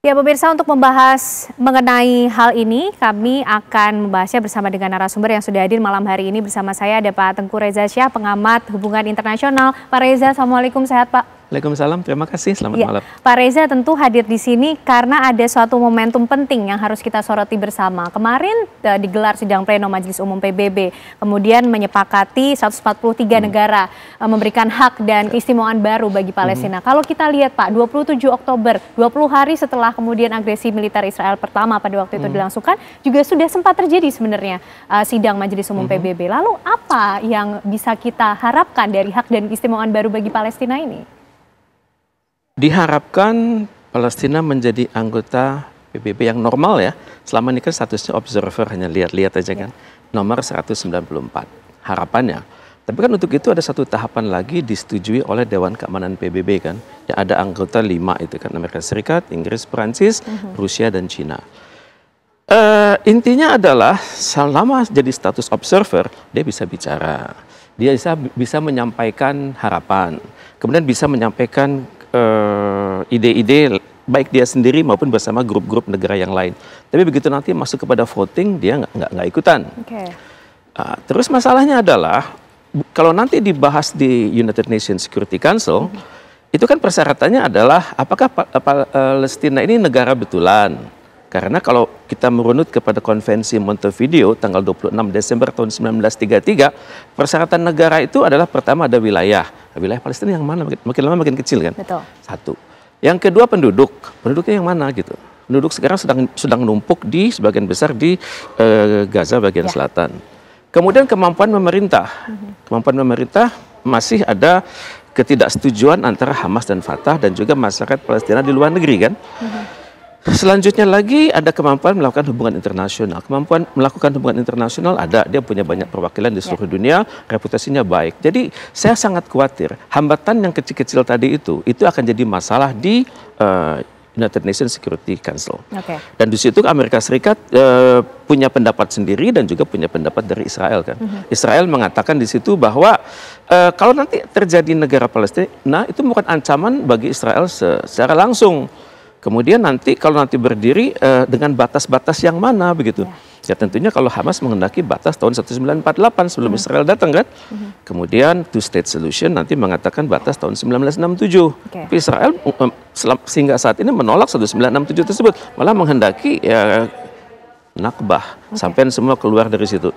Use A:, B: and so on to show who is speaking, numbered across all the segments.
A: Ya pemirsa untuk membahas mengenai hal ini kami akan membahasnya bersama dengan narasumber yang sudah hadir malam hari ini bersama saya ada Pak Tengku Reza Syah pengamat hubungan internasional. Pak Reza Assalamualaikum sehat Pak.
B: Waalaikumsalam, terima kasih. Selamat ya. malam.
A: Pak Reza tentu hadir di sini karena ada suatu momentum penting yang harus kita soroti bersama. Kemarin uh, digelar sidang pleno Majelis Umum PBB, kemudian menyepakati 143 hmm. negara uh, memberikan hak dan keistimewaan baru bagi hmm. Palestina. Hmm. Kalau kita lihat Pak, 27 Oktober, 20 hari setelah kemudian agresi militer Israel pertama pada waktu itu hmm. dilangsungkan, juga sudah sempat terjadi sebenarnya uh, sidang Majelis Umum hmm. PBB. Lalu apa yang bisa kita harapkan dari hak dan keistimewaan baru bagi Palestina ini?
B: Diharapkan Palestina menjadi anggota PBB yang normal ya. Selama ini kan statusnya observer hanya lihat-lihat aja kan. Nomor 194 harapannya. Tapi kan untuk itu ada satu tahapan lagi disetujui oleh Dewan Keamanan PBB kan. yang ada anggota lima itu kan Amerika Serikat, Inggris, Perancis, uh-huh. Rusia dan Cina. Uh, intinya adalah selama jadi status observer dia bisa bicara, dia bisa bisa menyampaikan harapan, kemudian bisa menyampaikan Eh, ide-ide uh, baik dia sendiri maupun bersama grup-grup negara yang lain. Tapi begitu nanti masuk kepada voting dia nggak nggak ikutan. Okay. Uh, terus masalahnya adalah kalau nanti dibahas di United Nations Security Council mm -hmm. itu kan persyaratannya adalah apakah Palestina ini negara betulan? Karena kalau kita merunut kepada konvensi Montevideo tanggal 26 Desember tahun 1933, persyaratan negara itu adalah pertama ada wilayah. Wilayah Palestina yang mana? Makin lama makin kecil kan? Betul. Satu. Yang kedua penduduk. Penduduknya yang mana gitu? Penduduk sekarang sedang sedang numpuk di sebagian besar di uh, Gaza bagian ya. selatan. Kemudian kemampuan pemerintah. Kemampuan pemerintah masih ada ketidaksetujuan antara Hamas dan Fatah dan juga masyarakat Palestina di luar negeri kan? Uh mhm. -huh. Selanjutnya lagi ada kemampuan melakukan hubungan internasional. Kemampuan melakukan hubungan internasional ada, dia punya banyak perwakilan di ya. seluruh dunia, reputasinya baik. Jadi saya sangat khawatir hambatan yang kecil-kecil tadi itu itu akan jadi masalah di uh, United Nations Security Council. Okay. Dan di situ Amerika Serikat uh, punya pendapat sendiri dan juga punya pendapat dari Israel kan. Mm -hmm. Israel mengatakan di situ bahwa uh, kalau nanti terjadi negara Palestina, nah itu bukan ancaman bagi Israel secara langsung Kemudian nanti kalau nanti berdiri uh, dengan batas-batas yang mana begitu. Ya. ya tentunya kalau Hamas mengendaki batas tahun 1948 sebelum hmm. Israel datang kan. Hmm. Kemudian two state solution nanti mengatakan batas tahun 1967. Okay. Tapi Israel eh, sehingga saat ini menolak 1967 tersebut, malah menghendaki ya nakbah okay. sampai semua keluar dari situ.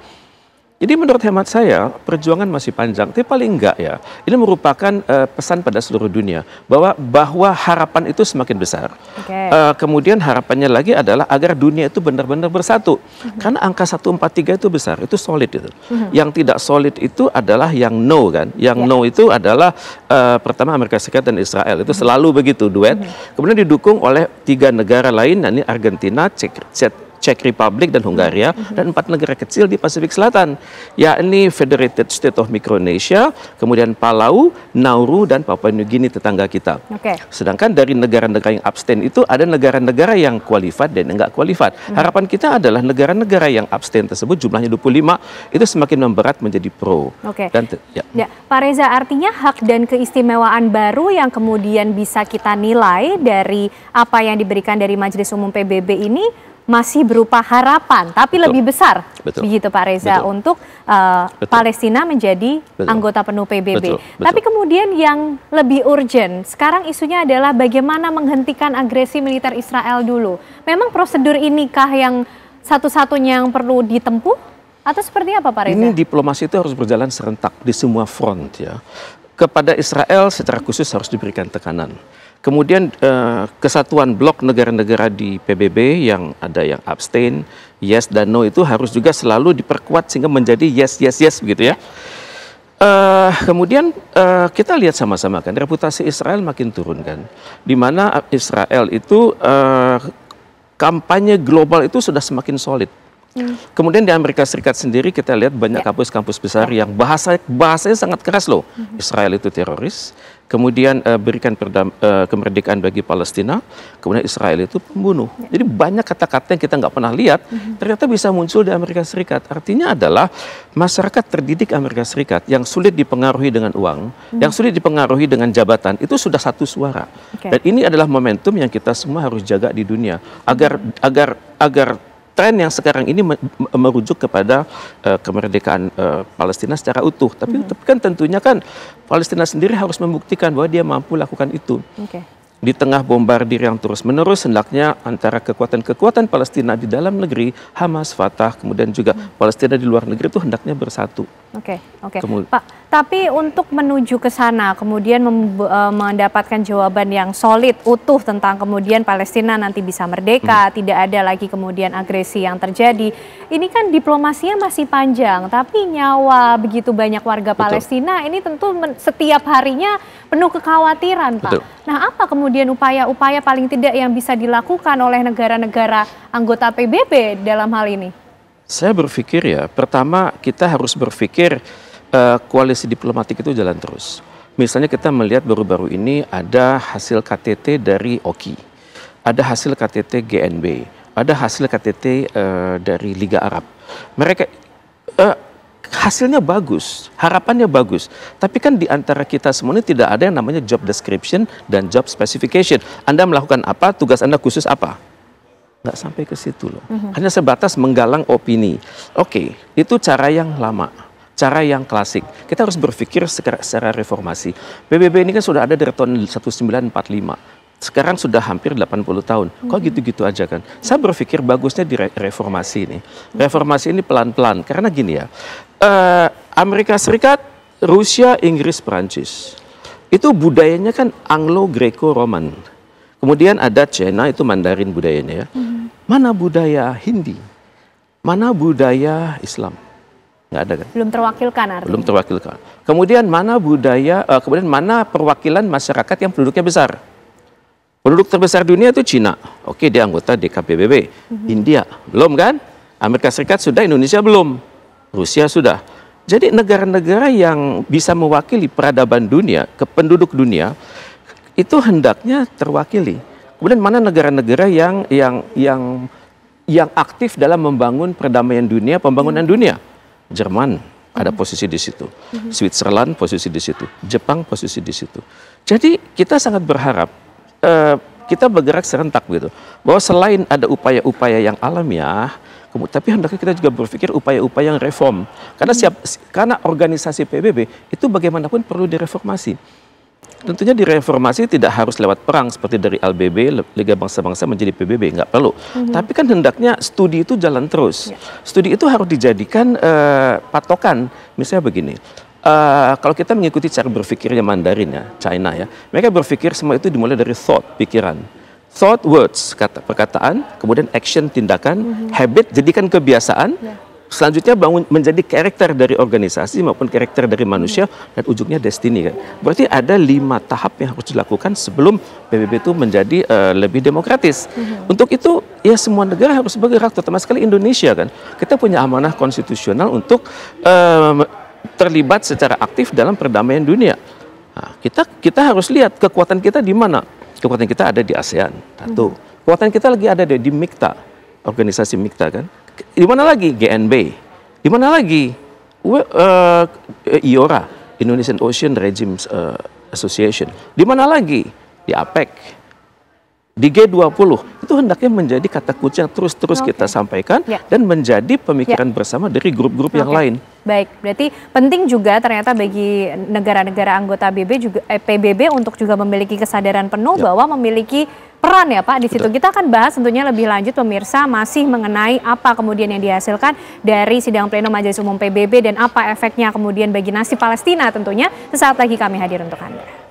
B: Jadi menurut hemat saya perjuangan masih panjang. Tapi paling enggak ya, ini merupakan uh, pesan pada seluruh dunia bahwa bahwa harapan itu semakin besar. Okay. Uh, eh, kemudian harapannya lagi adalah agar dunia itu benar-benar bersatu. Mm-hmm. Karena angka 143 itu besar, itu solid itu. Mm-hmm. Yang tidak solid itu adalah yang no kan. Yang yeah. no itu adalah uh, pertama Amerika Serikat dan Israel itu mm-hmm. selalu begitu duet. Mm-hmm. Kemudian didukung oleh tiga negara lain, yakni Argentina, Czech Czech, Czech Republic dan Hungaria mm-hmm. dan empat negara kecil di Pasifik Selatan yakni Federated State of Micronesia, kemudian Palau, Nauru dan Papua New Guinea tetangga kita. Okay. Sedangkan dari negara-negara yang abstain itu ada negara-negara yang qualified dan enggak qualified. Mm-hmm. Harapan kita adalah negara-negara yang abstain tersebut jumlahnya 25 itu semakin memberat menjadi pro. Okay. Dan ya.
A: ya, Pak Reza artinya hak dan keistimewaan baru yang kemudian bisa kita nilai dari apa yang diberikan dari Majelis Umum PBB ini masih berupa harapan, tapi Betul. lebih besar, Betul. begitu Pak Reza, Betul. untuk uh, Betul. Palestina menjadi Betul. anggota penuh PBB. Betul. Betul. Tapi kemudian yang lebih urgent sekarang isunya adalah bagaimana menghentikan agresi militer Israel dulu. Memang prosedur inikah yang satu-satunya yang perlu ditempuh? Atau seperti apa Pak Reza? Ini
B: diplomasi itu harus berjalan serentak di semua front ya. Kepada Israel secara khusus harus diberikan tekanan. Kemudian eh, kesatuan blok negara-negara di PBB yang ada yang abstain, yes dan no itu harus juga selalu diperkuat sehingga menjadi yes yes yes begitu ya. Uh, kemudian uh, kita lihat sama-sama kan reputasi Israel makin turun kan, di mana Israel itu uh, kampanye global itu sudah semakin solid Hmm. Kemudian di Amerika Serikat sendiri kita lihat banyak ya. kampus-kampus yeah. besar yeah. yang bahasa bahasanya sangat keras loh. hmm Israel itu teroris, kemudian uh, berikan perdam, uh, kemerdekaan bagi Palestina, kemudian Israel itu pembunuh. Yeah. Jadi banyak kata-kata yang kita nggak pernah lihat hmm ternyata bisa muncul di Amerika Serikat. Artinya adalah masyarakat terdidik Amerika Serikat yang sulit dipengaruhi dengan uang,
A: hmm yang sulit
B: dipengaruhi dengan jabatan itu sudah satu suara. Okay. Dan ini adalah momentum yang kita semua harus jaga di dunia agar hmm agar agar tren yang sekarang ini merujuk kepada uh, kemerdekaan uh, Palestina secara utuh. Tapi, hmm. tapi kan tentunya kan Palestina sendiri harus membuktikan bahwa dia mampu lakukan itu. Okay. Di tengah bombardir yang terus-menerus, hendaknya antara kekuatan-kekuatan Palestina di dalam negeri, Hamas, Fatah, kemudian juga hmm. Palestina di luar negeri itu hendaknya bersatu.
A: Oke, okay, oke. Okay. Pak, tapi untuk menuju ke sana, kemudian eh, mendapatkan jawaban yang solid, utuh tentang kemudian Palestina nanti bisa merdeka, hmm. tidak ada lagi kemudian agresi yang terjadi. Ini kan diplomasinya masih panjang, tapi nyawa begitu banyak warga Betul. Palestina ini tentu setiap harinya penuh kekhawatiran, Pak. Nah, apa kemudian upaya-upaya paling tidak yang bisa dilakukan oleh negara-negara anggota PBB dalam hal ini?
B: Saya berpikir ya, pertama kita harus berpikir uh, koalisi diplomatik itu jalan terus. Misalnya kita melihat baru-baru ini ada hasil KTT dari OKI, ada hasil KTT GNB, ada hasil KTT uh, eh, dari Liga Arab. Mereka uh, hasilnya bagus, harapannya bagus. Tapi kan di antara kita semua ini tidak ada yang namanya job description dan job specification. Anda melakukan apa, tugas Anda khusus apa? Nggak sampai ke situ loh. Mhm. Hanya sebatas menggalang opini. Oke, okay, itu cara yang lama cara yang klasik. Kita harus berpikir secara, secara reformasi. PBB ini kan sudah ada dari tahun 1945 sekarang sudah hampir 80 tahun. Kok hmm. gitu-gitu aja kan? Saya berpikir bagusnya di reformasi ini. Reformasi ini pelan-pelan karena gini ya. Eh, Amerika Serikat, Rusia, Inggris, Perancis. Itu budayanya kan Anglo-Greco-Roman. Kemudian ada China itu Mandarin budayanya ya. Hmm. Mana budaya Hindi? Mana budaya Islam? nggak ada kan?
A: Belum terwakilkan artinya.
B: Belum terwakilkan. Kemudian mana budaya, uh, kemudian mana perwakilan masyarakat yang penduduknya besar? Penduduk terbesar dunia itu Cina. Oke, dia anggota DKPBB. Mm -hmm. India belum kan? Amerika Serikat sudah, Indonesia belum. Rusia sudah. Jadi negara-negara yang bisa mewakili peradaban dunia kependuduk dunia itu hendaknya terwakili. Kemudian mana negara-negara yang yang yang yang aktif dalam membangun perdamaian dunia, pembangunan hmm. dunia? Jerman ada mhm. posisi di situ, mhm. Switzerland posisi di situ, Jepang posisi di situ. Jadi kita sangat berharap uh, kita bergerak serentak gitu. Bahwa selain ada upaya-upaya yang alamiah, tapi hendaknya kita juga berpikir upaya-upaya yang reform. Karena mhm. siap karena organisasi PBB itu bagaimanapun perlu direformasi Tentunya di reformasi tidak harus lewat perang seperti dari LBB Liga Bangsa-Bangsa menjadi PBB nggak perlu. Mm-hmm. Tapi kan hendaknya studi itu jalan terus. Yeah. Studi itu harus dijadikan uh, patokan. Misalnya begini, uh, kalau kita mengikuti cara berpikirnya Mandarin ya, China ya, mereka berpikir semua itu dimulai dari thought pikiran. Thought words kata perkataan, kemudian action tindakan, mm-hmm. habit jadikan kebiasaan, yeah selanjutnya bangun menjadi karakter dari organisasi maupun karakter dari manusia dan ujungnya destiny kan. Berarti ada lima tahap yang harus dilakukan sebelum PBB itu menjadi uh, lebih demokratis. Mm-hmm. Untuk itu ya semua negara harus bergerak terutama sekali Indonesia kan. Kita punya amanah konstitusional untuk um, terlibat secara aktif dalam perdamaian dunia. Nah, kita kita harus lihat kekuatan kita di mana. Kekuatan kita ada di ASEAN satu. Mm-hmm. Kekuatan kita lagi ada di, di MIKTA, organisasi MIKTA kan di mana lagi GNB? Di mana lagi We, uh, eh, IORA, Indonesian Ocean Regimes uh, Association? Di mana lagi? Di APEC di G20 itu hendaknya menjadi kata kunci yang terus-terus okay. kita sampaikan yeah. dan menjadi pemikiran yeah. bersama dari grup-grup okay. yang lain.
A: Baik, berarti penting juga ternyata bagi negara-negara anggota BB juga eh, PBB untuk juga memiliki kesadaran penuh yeah. bahwa memiliki peran ya Pak di situ. Betul. Kita akan bahas tentunya lebih lanjut pemirsa masih mengenai apa kemudian yang dihasilkan dari sidang pleno Majelis Umum PBB dan apa efeknya kemudian bagi nasib Palestina tentunya. Sesaat lagi kami hadir untuk Anda.